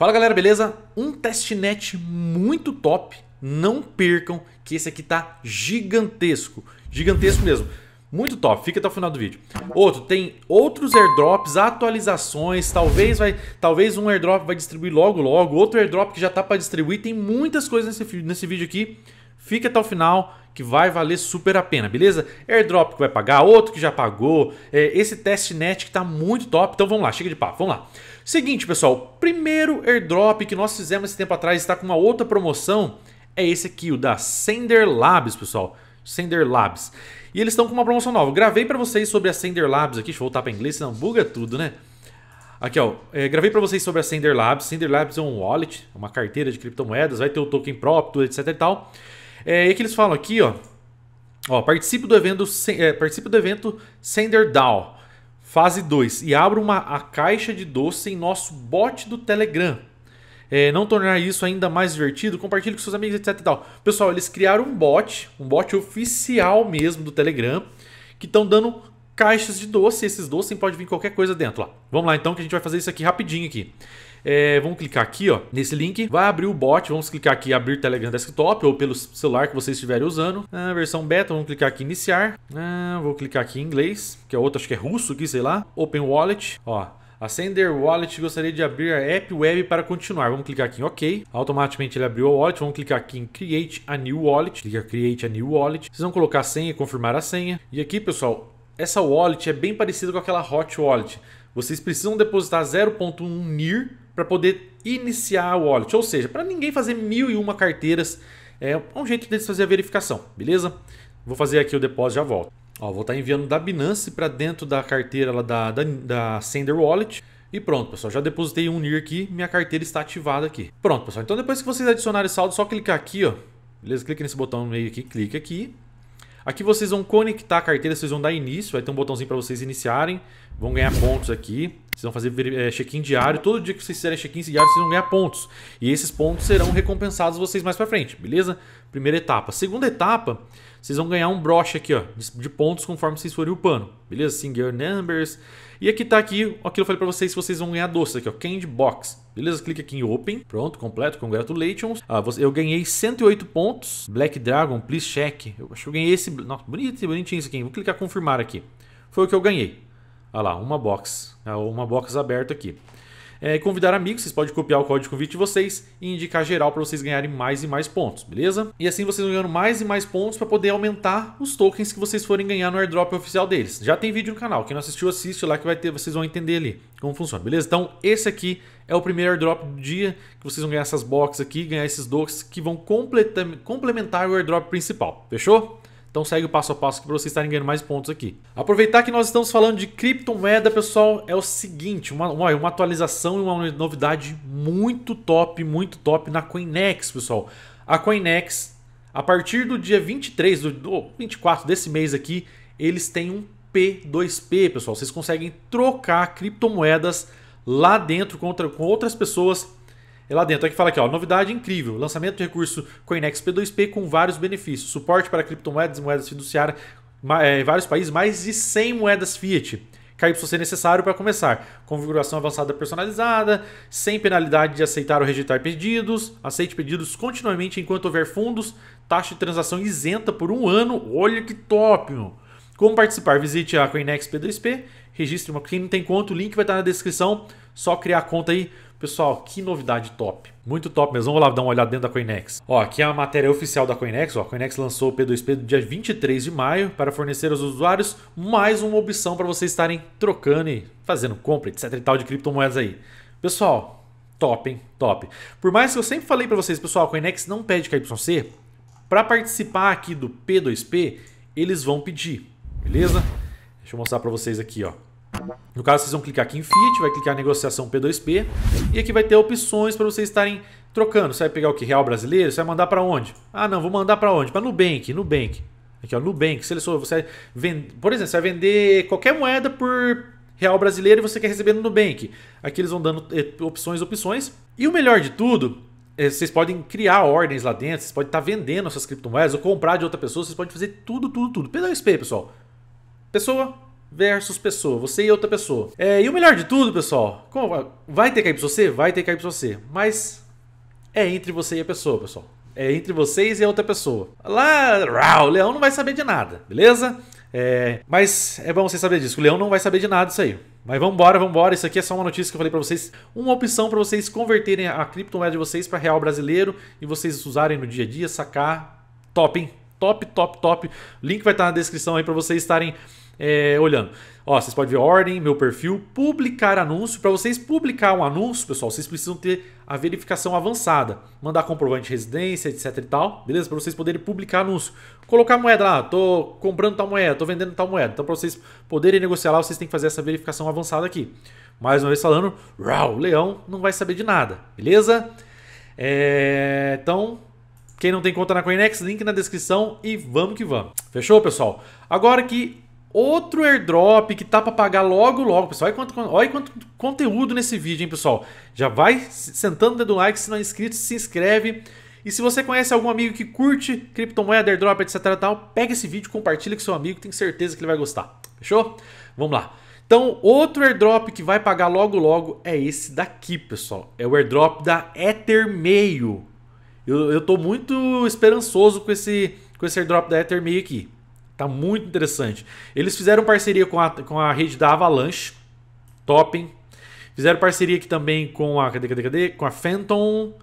Fala galera, beleza? Um testnet muito top. Não percam que esse aqui tá gigantesco. Gigantesco mesmo. Muito top, fica até o final do vídeo. Outro, tem outros airdrops, atualizações, talvez vai, talvez um airdrop vai distribuir logo logo, outro airdrop que já tá para distribuir, tem muitas coisas nesse, nesse vídeo aqui. Fica até o final, que vai valer super a pena, beleza? Airdrop que vai pagar, outro que já pagou, é, esse testnet que tá muito top. Então vamos lá, chega de papo, vamos lá. Seguinte, pessoal, primeiro airdrop que nós fizemos esse tempo atrás está com uma outra promoção é esse aqui, o da Sender Labs, pessoal. Sender Labs. E eles estão com uma promoção nova. gravei para vocês sobre a Sender Labs aqui, deixa eu voltar para inglês, senão buga tudo, né? Aqui, ó, é, gravei para vocês sobre a Sender Labs. Sender Labs é um wallet, é uma carteira de criptomoedas, vai ter o token próprio, etc e tal. É, e que eles falam aqui, ó. ó participe do evento, é, participe do evento Sender Down, fase 2, e abra uma, a caixa de doce em nosso bot do Telegram. É, não tornar isso ainda mais divertido, compartilhe com seus amigos, etc e tal. Pessoal, eles criaram um bot, um bot oficial mesmo do Telegram, que estão dando caixas de doce. Esses doces podem vir qualquer coisa dentro Vamos lá então que a gente vai fazer isso aqui rapidinho aqui. É, vamos clicar aqui, ó, nesse link. Vai abrir o bot. Vamos clicar aqui abrir Telegram Desktop ou pelo celular que vocês estiverem usando. Ah, versão beta, vamos clicar aqui iniciar. Ah, vou clicar aqui em inglês, que é outro, acho que é russo aqui, sei lá. Open Wallet, ó. Ascender Wallet gostaria de abrir a app web para continuar. Vamos clicar aqui em OK. Automaticamente ele abriu a wallet. Vamos clicar aqui em Create a New Wallet. Clica Create a New Wallet. Vocês vão colocar a senha, confirmar a senha. E aqui, pessoal, essa wallet é bem parecida com aquela Hot Wallet. Vocês precisam depositar 0.1 NIR para poder iniciar o wallet, ou seja, para ninguém fazer mil e uma carteiras, é um jeito deles fazer a verificação, beleza? Vou fazer aqui o depósito já volto. Ó, vou estar tá enviando da Binance para dentro da carteira lá da, da, da Sender Wallet. E pronto, pessoal, já depositei um NIR aqui, minha carteira está ativada aqui. Pronto, pessoal, então depois que vocês adicionarem saldo, só clicar aqui, ó. Beleza? Clique nesse botão meio aqui, clique aqui. Aqui vocês vão conectar a carteira, vocês vão dar início, vai ter um botãozinho para vocês iniciarem, vão ganhar pontos aqui. Vocês vão fazer eh, check-in diário, todo dia que vocês fizerem check-in diário, vocês vão ganhar pontos. E esses pontos serão recompensados vocês mais para frente, beleza? Primeira etapa. Segunda etapa, vocês vão ganhar um broche aqui, ó, de pontos conforme vocês forem upando. Beleza? Single Numbers. E aqui tá aqui aquilo que eu falei pra vocês, vocês vão ganhar doce aqui, ó, Candy Box. Beleza? Clica aqui em Open. Pronto, completo, congratulations. Ah, você, eu ganhei 108 pontos. Black Dragon, please check. Eu acho que eu ganhei esse... Nossa, bonito, bonitinho isso aqui. Vou clicar confirmar aqui. Foi o que eu ganhei. Olha ah lá, uma box. Ah, uma box aberta aqui é, convidar amigos, vocês podem copiar o código de convite de vocês e indicar geral para vocês ganharem mais e mais pontos, beleza? E assim vocês vão ganhando mais e mais pontos para poder aumentar os tokens que vocês forem ganhar no airdrop oficial deles. Já tem vídeo no canal, quem não assistiu, assiste lá que vai ter, vocês vão entender ali como funciona, beleza? Então esse aqui é o primeiro airdrop do dia, que vocês vão ganhar essas boxes aqui, ganhar esses docs que vão complementar o airdrop principal, fechou? Então segue o passo a passo aqui para vocês estarem ganhando mais pontos aqui. Aproveitar que nós estamos falando de criptomoeda, pessoal, é o seguinte, uma, uma, uma atualização e uma novidade muito top, muito top na Coinex, pessoal. A Coinex, a partir do dia 23, do oh, 24 desse mês aqui, eles têm um P2P, pessoal. Vocês conseguem trocar criptomoedas lá dentro contra, com outras pessoas e lá dentro, aqui fala aqui, ó, novidade incrível, lançamento do recurso Coinex P2P com vários benefícios, suporte para criptomoedas e moedas fiduciárias eh, em vários países, mais de 100 moedas fiat. KYC necessário para começar. Configuração avançada personalizada, sem penalidade de aceitar ou rejeitar pedidos. Aceite pedidos continuamente enquanto houver fundos. Taxa de transação isenta por um ano. Olha que top, meu. Como participar? Visite a Coinex P2P registre uma. Quem não tem conta, o link vai estar na descrição. Só criar a conta aí. Pessoal, que novidade top. Muito top mesmo. Vamos lá dar uma olhada dentro da Coinex. Ó, aqui é a matéria oficial da Coinex. Ó, a Coinex lançou o P2P no dia 23 de maio para fornecer aos usuários mais uma opção para vocês estarem trocando e fazendo compra, etc e tal de criptomoedas aí. Pessoal, top, hein? Top. Por mais que eu sempre falei para vocês, pessoal, a Coinex não pede KYC. Para participar aqui do P2P, eles vão pedir, beleza? Deixa eu mostrar para vocês aqui, ó. No caso, vocês vão clicar aqui em Fiat, vai clicar em negociação P2P e aqui vai ter opções para vocês estarem trocando. Você vai pegar o que? Real brasileiro? Você vai mandar para onde? Ah, não, vou mandar para onde? Para Nubank, Nubank. Aqui, ó, Nubank. Se você por exemplo, você vai vender qualquer moeda por real brasileiro e você quer receber no Nubank. Aqui eles vão dando eh, opções, opções. E o melhor de tudo, eh, vocês podem criar ordens lá dentro, vocês podem estar tá vendendo essas criptomoedas ou comprar de outra pessoa, vocês podem fazer tudo, tudo, tudo. P2P, pessoal. Pessoa, versus pessoa, você e outra pessoa. É, e o melhor de tudo, pessoal, ah, vai ter que você Vai ter que você mas é entre você e a pessoa, pessoal. É entre vocês e a outra pessoa. Lá, rau, o leão não vai saber de nada, beleza? É, mas é bom você saber disso, o leão não vai saber de nada isso aí. Mas vamos embora, vamos embora. Isso aqui é só uma notícia que eu falei para vocês, uma opção para vocês converterem a criptomoeda de vocês para real brasileiro e vocês usarem no dia a dia, sacar. Top, hein? Top, top, top. Link vai estar na descrição aí para vocês estarem é, olhando. Ó, vocês podem ver ordem, meu perfil, publicar anúncio. Para vocês publicar um anúncio, pessoal, vocês precisam ter a verificação avançada, mandar comprovante de residência, etc e tal, beleza? Para vocês poderem publicar anúncio. Colocar moeda lá, tô comprando tal moeda, tô vendendo tal moeda. Então, para vocês poderem negociar lá, vocês têm que fazer essa verificação avançada aqui. Mais uma vez falando, o leão não vai saber de nada, beleza? É, então, quem não tem conta na Coinex, link na descrição e vamos que vamos. Fechou, pessoal? Agora que outro airdrop que tá para pagar logo logo, pessoal. Olha quanto, olha quanto conteúdo nesse vídeo, hein, pessoal. Já vai sentando o dedo no like, se não é inscrito, se inscreve. E se você conhece algum amigo que curte criptomoeda, airdrop, etc tal, pega esse vídeo, compartilha com seu amigo, tenho certeza que ele vai gostar. Fechou? Vamos lá. Então, outro airdrop que vai pagar logo logo é esse daqui, pessoal. É o airdrop da Ethermeio. Eu, eu tô muito esperançoso com esse, com esse airdrop da Ethermeio aqui. Tá muito interessante. Eles fizeram parceria com a, com a rede da Avalanche. Topem. Fizeram parceria aqui também com a. Cadê, cadê, cadê? Com a Phantom.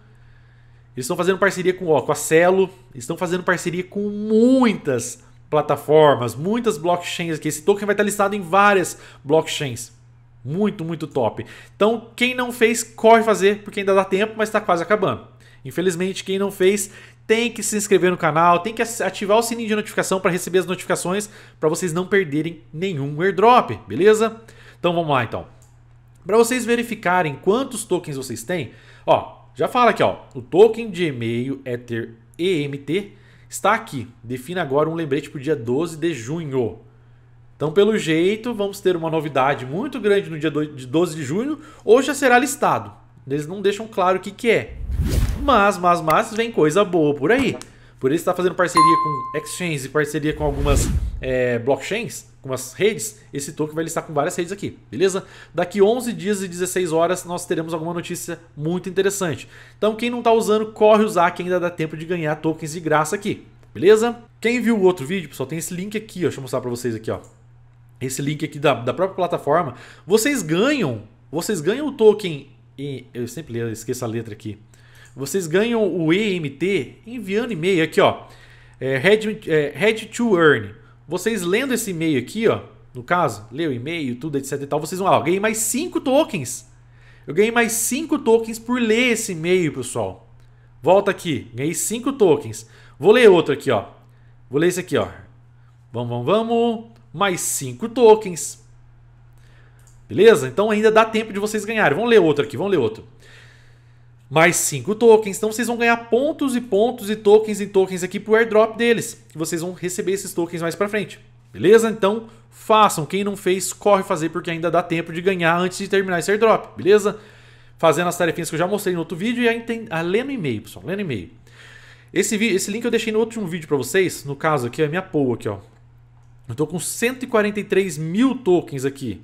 Eles estão fazendo parceria com, ó, com a Celo. Estão fazendo parceria com muitas plataformas, muitas blockchains aqui. Esse token vai estar listado em várias blockchains. Muito, muito top. Então, quem não fez, corre fazer, porque ainda dá tempo, mas está quase acabando. Infelizmente, quem não fez tem que se inscrever no canal, tem que ativar o sininho de notificação para receber as notificações para vocês não perderem nenhum airdrop, beleza? Então vamos lá então. Para vocês verificarem quantos tokens vocês têm, ó, já fala aqui, ó, o token de e-mail é EMT está aqui. Defina agora um lembrete para o dia 12 de junho. Então, pelo jeito, vamos ter uma novidade muito grande no dia 12 de junho, ou já será listado. Eles não deixam claro o que, que é, mas, mas, mas, vem coisa boa por aí. Por isso está fazendo parceria com exchanges e parceria com algumas é, blockchains, com as redes. Esse token vai listar com várias redes aqui, beleza? Daqui 11 dias e 16 horas nós teremos alguma notícia muito interessante. Então quem não está usando, corre usar que ainda dá tempo de ganhar tokens de graça aqui, beleza? Quem viu o outro vídeo, pessoal, tem esse link aqui, ó, deixa eu mostrar para vocês aqui, ó. Esse link aqui da, da própria plataforma. Vocês ganham, vocês ganham o token... E eu sempre esqueço a letra aqui. Vocês ganham o EMT enviando e-mail aqui, ó. É, head, é, head to Earn. Vocês lendo esse e-mail aqui, ó. No caso, leu e-mail, tudo, etc e tal. Vocês vão lá, ah, ó, ganhei mais 5 tokens. Eu ganhei mais 5 tokens por ler esse e-mail, pessoal. Volta aqui, ganhei 5 tokens. Vou ler outro aqui, ó. Vou ler esse aqui, ó. Vamos, vamos, vamos. Mais 5 tokens. Beleza? Então ainda dá tempo de vocês ganharem. Vamos ler outro aqui, vamos ler outro mais 5 tokens. Então vocês vão ganhar pontos e pontos e tokens e tokens aqui pro airdrop deles. Que vocês vão receber esses tokens mais para frente. Beleza? Então façam. Quem não fez, corre fazer porque ainda dá tempo de ganhar antes de terminar esse airdrop. Beleza? Fazendo as tarefinhas que eu já mostrei no outro vídeo e aí tem... ah, lendo e-mail, pessoal. Lendo e-mail. Esse, esse link eu deixei no último vídeo para vocês. No caso aqui, é a minha POA aqui, ó. Eu tô com 143 mil tokens aqui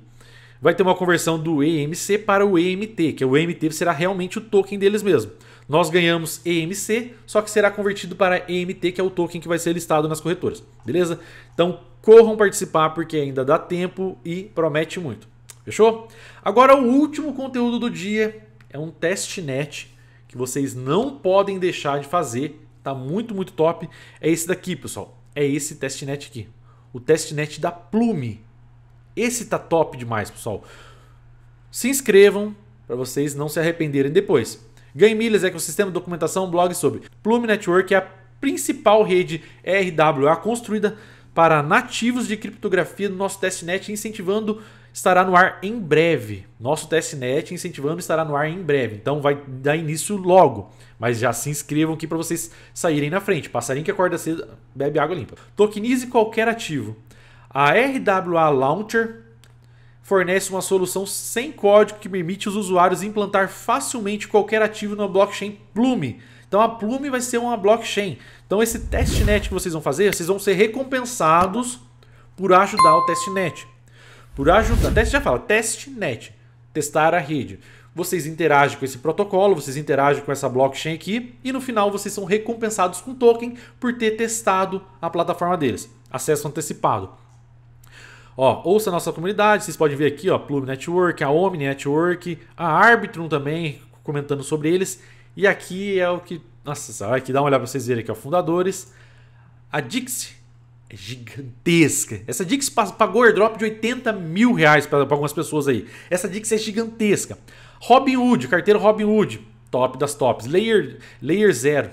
vai ter uma conversão do EMC para o EMT, que é o EMT será realmente o token deles mesmo. Nós ganhamos EMC, só que será convertido para EMT, que é o token que vai ser listado nas corretoras, beleza? Então corram participar porque ainda dá tempo e promete muito. Fechou? Agora o último conteúdo do dia é um testnet que vocês não podem deixar de fazer, tá muito, muito top. É esse daqui, pessoal. É esse testnet aqui. O testnet da Plume, esse tá top demais, pessoal. Se inscrevam para vocês não se arrependerem depois. Ganhe Milhas é que o sistema de documentação blog sobre Plume Network é a principal rede RWA construída para nativos de criptografia no nosso testnet, incentivando estará no ar em breve. Nosso testnet incentivando estará no ar em breve. Então vai dar início logo. Mas já se inscrevam aqui para vocês saírem na frente. Passarinho que acorda cedo, bebe água limpa. Tokenize qualquer ativo. A RWA Launcher fornece uma solução sem código que permite os usuários implantar facilmente qualquer ativo na blockchain Plume. Então a Plume vai ser uma blockchain. Então esse testnet que vocês vão fazer, vocês vão ser recompensados por ajudar o testnet. Por ajudar, teste já fala, testnet, testar a rede. Vocês interagem com esse protocolo, vocês interagem com essa blockchain aqui e no final vocês são recompensados com token por ter testado a plataforma deles. Acesso antecipado. Ó, ouça a nossa comunidade, vocês podem ver aqui, ó, Plume Network, a Omni Network, a Arbitrum também comentando sobre eles. E aqui é o que. Nossa, aqui dá uma olhada para vocês verem aqui, ó, fundadores. A Dixie é gigantesca. Essa Dixie pagou airdrop de 80 mil reais para algumas pessoas aí. Essa Dixie é gigantesca. Robinhood, carteira Robinhood, top das tops. Layer, Layer Zero.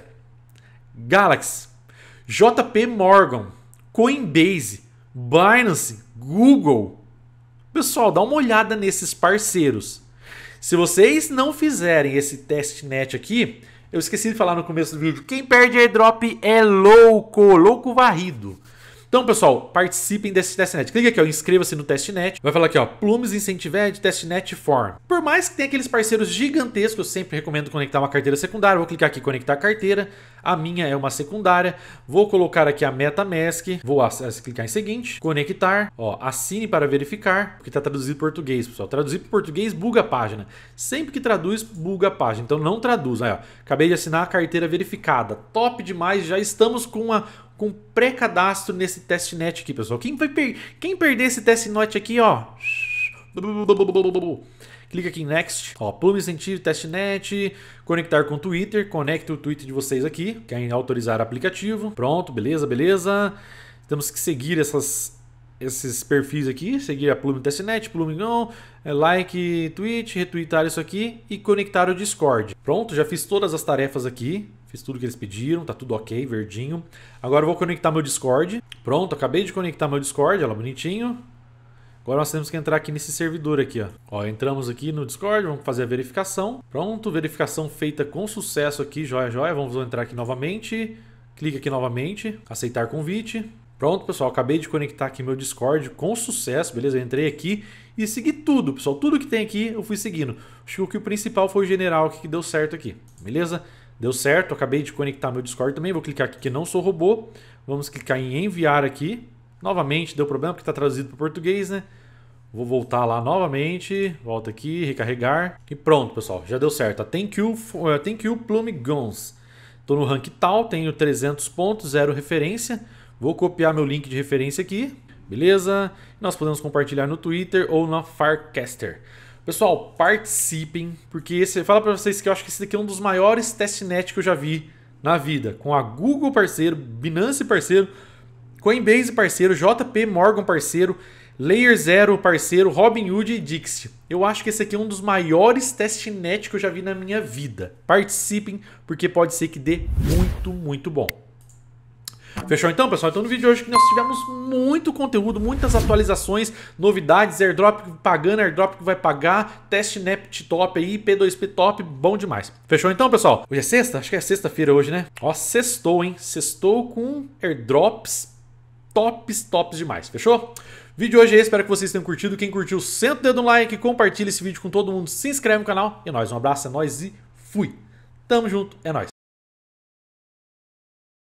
Galaxy. JP Morgan. Coinbase. Binance, Google. Pessoal, dá uma olhada nesses parceiros. Se vocês não fizerem esse testnet aqui, eu esqueci de falar no começo do vídeo, quem perde airdrop é louco, louco varrido. Então, pessoal, participem desse testnet. Clica aqui, ó, inscreva-se no testnet. Vai falar aqui, ó, Plumes Incentive Testnet Form. Por mais que tenha aqueles parceiros gigantescos, eu sempre recomendo conectar uma carteira secundária. Vou clicar aqui, conectar carteira. A minha é uma secundária. Vou colocar aqui a MetaMask. Vou clicar em seguinte, conectar, ó, assine para verificar, porque está traduzido em português, pessoal. Traduzir para português buga a página. Sempre que traduz, buga a página. Então não traduz. Aí, ó, acabei de assinar a carteira verificada. Top demais, já estamos com uma com pré-cadastro nesse testnet aqui, pessoal. Quem, vai per quem perder esse testnet aqui, ó. Clica aqui em Next. Ó, Plume Incentivo, Testnet, conectar com Twitter. Conecta o Twitter de vocês aqui. Quer autorizar autorizar aplicativo. Pronto, beleza, beleza. Temos que seguir essas, esses perfis aqui, seguir a Plume Testnet, Plume Não, é, like, tweet, retweetar isso aqui e conectar o Discord. Pronto, já fiz todas as tarefas aqui. Fiz tudo que eles pediram, tá tudo ok, verdinho. Agora eu vou conectar meu Discord. Pronto, acabei de conectar meu Discord, olha bonitinho. Agora nós temos que entrar aqui nesse servidor aqui, ó. ó. entramos aqui no Discord, vamos fazer a verificação. Pronto, verificação feita com sucesso aqui, joia, joia. Vamos entrar aqui novamente. Clica aqui novamente, aceitar convite. Pronto, pessoal, acabei de conectar aqui meu Discord com sucesso, beleza? Eu entrei aqui e segui tudo, pessoal. Tudo que tem aqui eu fui seguindo. Acho que o principal foi o general que deu certo aqui, beleza? Deu certo, acabei de conectar meu Discord também. Vou clicar aqui que não sou robô. Vamos clicar em enviar aqui. Novamente deu problema porque está traduzido para português, né? Vou voltar lá novamente, volta aqui, recarregar. E pronto, pessoal, já deu certo. Thank you, uh, thank you Plume Guns. Estou no rank tal, tenho 300 pontos, zero referência. Vou copiar meu link de referência aqui, beleza? Nós podemos compartilhar no Twitter ou na Farcaster. Pessoal, participem, porque esse, fala para vocês que eu acho que esse daqui é um dos maiores testnet que eu já vi na vida, com a Google parceiro, Binance parceiro, Coinbase parceiro, JP Morgan parceiro, Layer Zero parceiro, Robinhood e Dixit. Eu acho que esse aqui é um dos maiores testnet que eu já vi na minha vida. Participem, porque pode ser que dê muito, muito bom. Fechou então, pessoal? Então no vídeo de hoje nós tivemos muito conteúdo, muitas atualizações, novidades, airdrop pagando, airdrop que vai pagar, teste NEPT top aí, P2P top, bom demais. Fechou então, pessoal? Hoje é sexta? Acho que é sexta-feira hoje, né? Ó, sextou, hein? Sextou com airdrops tops, tops demais. Fechou? vídeo hoje é esse, espero que vocês tenham curtido. Quem curtiu, senta o dedo no like, compartilha esse vídeo com todo mundo, se inscreve no canal. E é nós, um abraço, é nóis e fui. Tamo junto, é nóis.